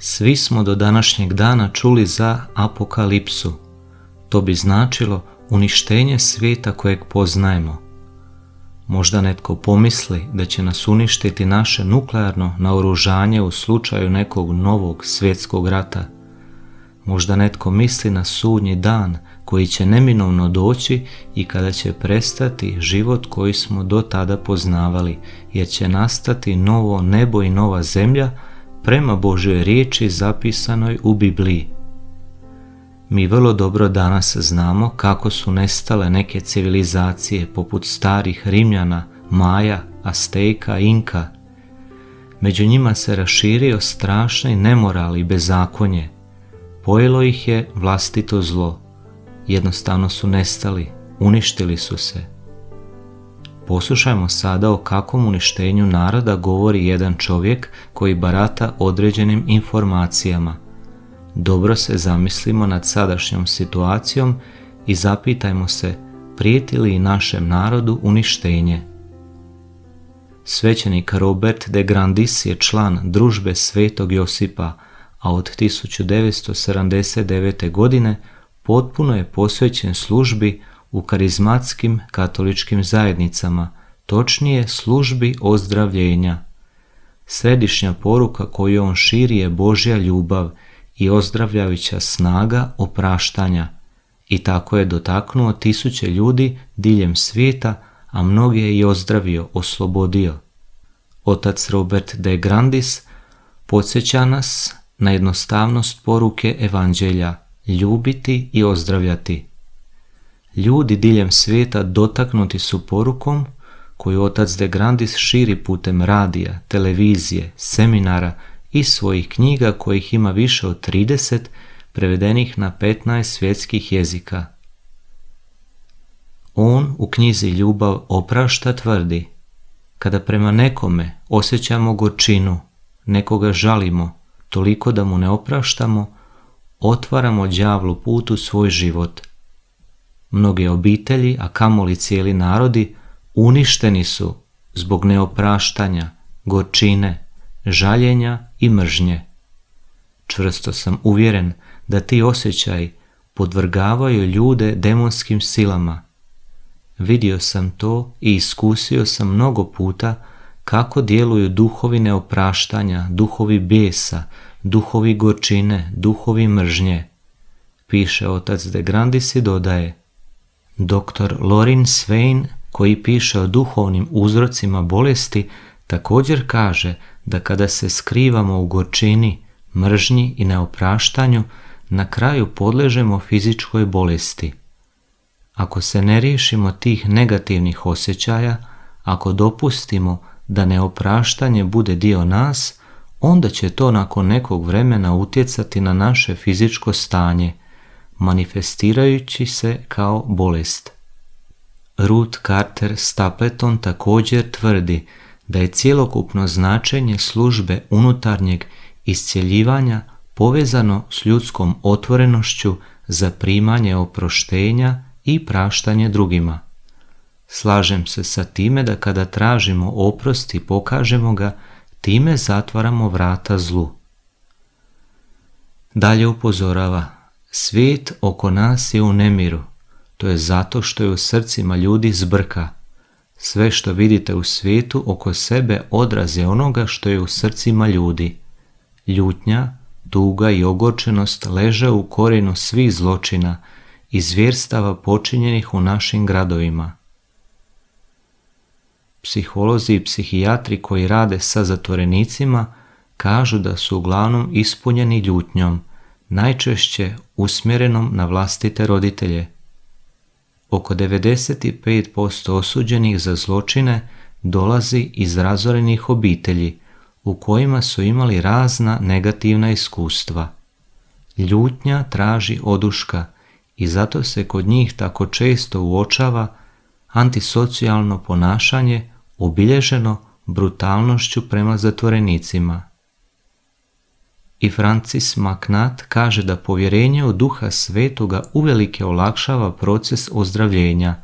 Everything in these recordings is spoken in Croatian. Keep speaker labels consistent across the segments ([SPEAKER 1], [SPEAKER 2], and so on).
[SPEAKER 1] Svi smo do današnjeg dana čuli za apokalipsu. To bi značilo uništenje svijeta kojeg poznajemo. Možda netko pomisli da će nas uništiti naše nuklearno naoružanje u slučaju nekog novog svjetskog rata. Možda netko misli na sudnji dan koji će neminovno doći i kada će prestati život koji smo do tada poznavali, jer će nastati novo nebo i nova zemlja prema Božoj riječi zapisanoj u Bibliji. Mi vrlo dobro danas znamo kako su nestale neke civilizacije poput starih Rimljana, Maja, Azteka, Inka. Među njima se raširio strašni nemoral i bezakonje. Pojelo ih je vlastito zlo. Jednostavno su nestali, uništili su se. Poslušajmo sada o kakvom uništenju naroda govori jedan čovjek koji barata određenim informacijama. Dobro se zamislimo nad sadašnjom situacijom i zapitajmo se prijeti li našem narodu uništenje. Svećenik Robert de Grandis je član družbe Svetog Josipa, a od 1979. godine potpuno je posvećen službi u karizmatskim katoličkim zajednicama, točnije službi ozdravljenja. Središnja poruka koju on širi je Božja ljubav i ozdravljavića snaga opraštanja. I tako je dotaknuo tisuće ljudi diljem svijeta, a mnoge je i ozdravio, oslobodio. Otac Robert de Grandis podsjeća nas na jednostavnost poruke evanđelja, ljubiti i ozdravljati. Ljudi diljem svijeta dotaknuti su porukom koju otac de Grandis širi putem radija, televizije, seminara i svojih knjiga kojih ima više od 30 prevedenih na 15 svjetskih jezika. On u knjizi Ljubav oprašta tvrdi kada prema nekome osjećamo gorčinu, nekoga žalimo, toliko da mu ne opraštamo, otvaramo đavlu put u svoj život – mnoge obitelji, a kamoli cijeli narodi, uništeni su zbog neopraštanja, gorčine, žaljenja i mržnje. Čvrsto sam uvjeren da ti osjećaj podvrgavaju ljude demonskim silama. Vidio sam to i iskusio sam mnogo puta kako djeluju duhovi neopraštanja, duhovi besa, duhovi gorčine, duhovi mržnje. Piše otac de Grandis i dodaje – Dr. Lorin Svein, koji piše o duhovnim uzrocima bolesti, također kaže da kada se skrivamo u gorčini, mržnji i neopraštanju, na kraju podležemo fizičkoj bolesti. Ako se ne riješimo tih negativnih osjećaja, ako dopustimo da neopraštanje bude dio nas, onda će to nakon nekog vremena utjecati na naše fizičko stanje – manifestirajući se kao bolest. Ruth Carter Stapleton također tvrdi da je cjelokupno značenje službe unutarnjeg iscjeljivanja povezano s ljudskom otvorenošću za primanje oproštenja i praštanje drugima. Slažem se sa time da kada tražimo oprost i pokažemo ga, time zatvaramo vrata zlu. Dalje upozorava Svijet oko nas je u nemiru. To je zato što je u srcima ljudi zbrka. Sve što vidite u svijetu oko sebe odraze onoga što je u srcima ljudi. Ljutnja, duga i ogorčenost leže u korijenu svih zločina i zvjerstava počinjenih u našim gradovima. Psiholozi i psihijatri koji rade sa zatvorenicima kažu da su uglavnom ispunjeni ljutnjom – najčešće usmjerenom na vlastite roditelje. Oko 95% osuđenih za zločine dolazi iz razorenih obitelji u kojima su imali razna negativna iskustva. Ljutnja traži oduška i zato se kod njih tako često uočava antisocijalno ponašanje obilježeno brutalnošću prema zatvorenicima. I Francis Maknat kaže da povjerenje u duha svetoga uvelike olakšava proces ozdravljenja.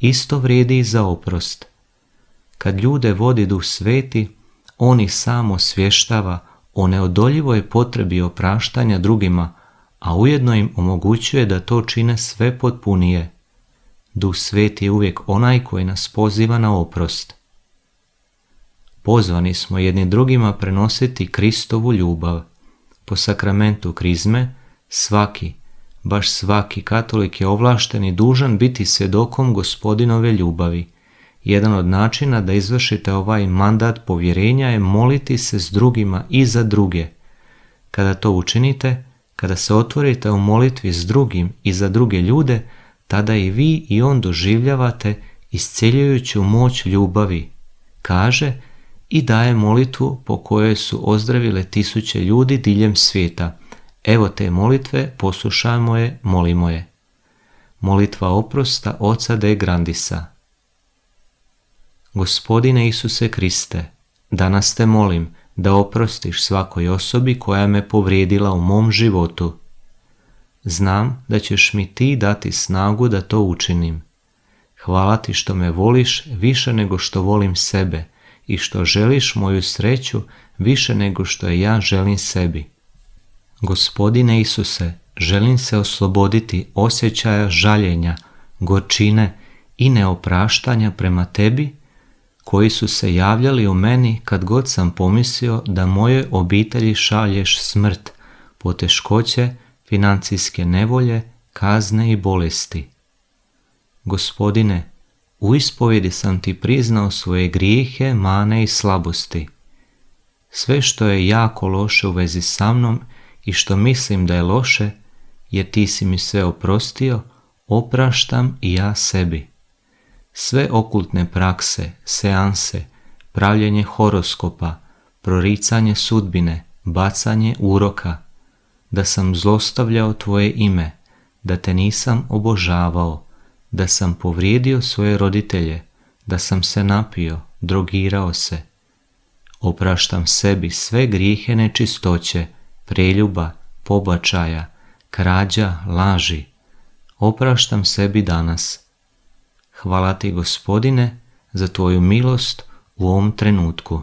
[SPEAKER 1] Isto vrijedi i za oprost. Kad ljude vodi duh sveti, on samo svještava o neodoljivoj potrebi opraštanja drugima, a ujedno im omogućuje da to čine sve potpunije. Duh sveti je uvijek onaj koji nas poziva na oprost. Pozvani smo jedni drugima prenositi Kristovu ljubav po sakramentu krizme, svaki, baš svaki katolik je ovlašten i dužan biti svjedokom gospodinove ljubavi. Jedan od načina da izvršite ovaj mandat povjerenja je moliti se s drugima i za druge. Kada to učinite, kada se otvorite u molitvi s drugim i za druge ljude, tada i vi i on doživljavate isceljujuću moć ljubavi. Kaže, i daje molitvu po kojoj su ozdravile tisuće ljudi diljem svijeta. Evo te molitve, poslušajmo je, molimo je. Molitva oprosta oca de Grandisa Gospodine Isuse Kriste, danas te molim da oprostiš svakoj osobi koja me povrijedila u mom životu. Znam da ćeš mi ti dati snagu da to učinim. Hvala ti što me voliš više nego što volim sebe – i što želiš moju sreću više nego što je ja želim sebi. Gospodine Isuse, želim se osloboditi osjećaja žaljenja, gorčine i neopraštanja prema tebi, koji su se javljali u meni kad god sam pomislio da moje obitelji šalješ smrt, poteškoće, financijske nevolje, kazne i bolesti. Gospodine, u ispovjedi sam ti priznao svoje grijehe, mane i slabosti. Sve što je jako loše u vezi sa mnom i što mislim da je loše, jer ti si mi sve oprostio, opraštam i ja sebi. Sve okultne prakse, seanse, pravljenje horoskopa, proricanje sudbine, bacanje uroka, da sam zlostavljao tvoje ime, da te nisam obožavao, da sam povrijedio svoje roditelje, da sam se napio, drogirao se. Opraštam sebi sve grijehe nečistoće, preljuba, pobačaja, krađa, laži. Opraštam sebi danas. Hvala ti gospodine za tvoju milost u ovom trenutku.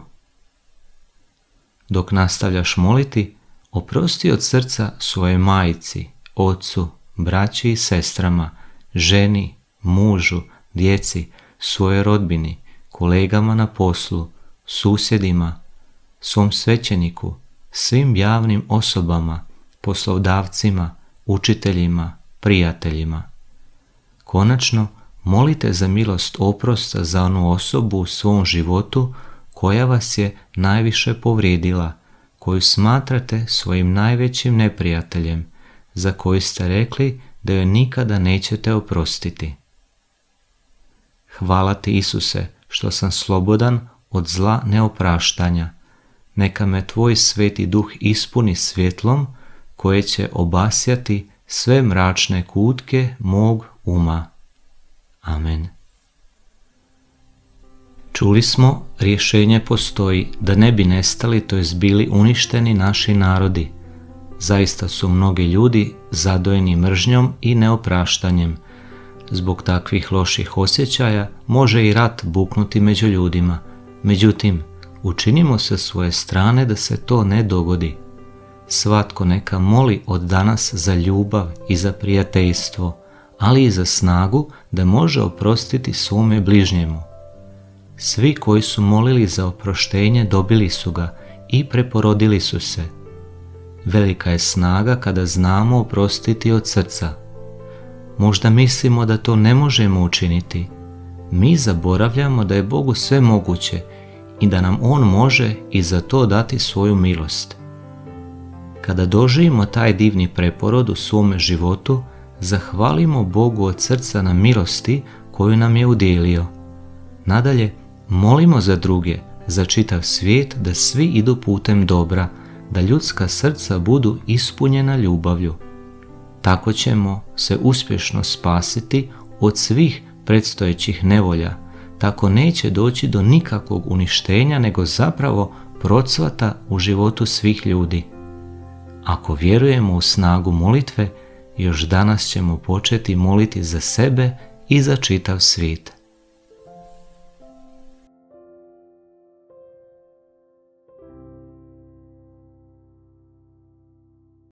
[SPEAKER 1] Dok nastavljaš moliti, oprosti od srca svoje majici, ocu, braći i sestrama, ženi, mužu, djeci, svojoj rodbini, kolegama na poslu, susjedima, svom svećeniku, svim javnim osobama, poslodavcima, učiteljima, prijateljima. Konačno, molite za milost oprosta za onu osobu u svom životu koja vas je najviše povrijedila, koju smatrate svojim najvećim neprijateljem, za koju ste rekli da joj nikada nećete oprostiti. Hvala ti Isuse što sam slobodan od zla neopraštanja. Neka me tvoj sveti duh ispuni svjetlom koje će obasjati sve mračne kutke mog uma. Amen. Čuli smo, rješenje postoji da ne bi nestali, to jest bili uništeni naši narodi. Zaista su mnogi ljudi zadojeni mržnjom i neopraštanjem – Zbog takvih loših osjećaja može i rat buknuti među ljudima. Međutim, učinimo se svoje strane da se to ne dogodi. Svatko neka moli od danas za ljubav i za prijateljstvo, ali i za snagu da može oprostiti svome bližnjemu. Svi koji su molili za oproštenje dobili su ga i preporodili su se. Velika je snaga kada znamo oprostiti od srca. Možda mislimo da to ne možemo učiniti. Mi zaboravljamo da je Bogu sve moguće i da nam On može i za to dati svoju milost. Kada doživimo taj divni preporod u svome životu, zahvalimo Bogu od srca na milosti koju nam je udjelio. Nadalje, molimo za druge, za čitav svijet da svi idu putem dobra, da ljudska srca budu ispunjena ljubavlju tako ćemo se uspješno spasiti od svih predstojećih nevolja. Tako neće doći do nikakvog uništenja nego zapravo procvata u životu svih ljudi. Ako vjerujemo u snagu molitve, još danas ćemo početi moliti za sebe i za čitav svijet.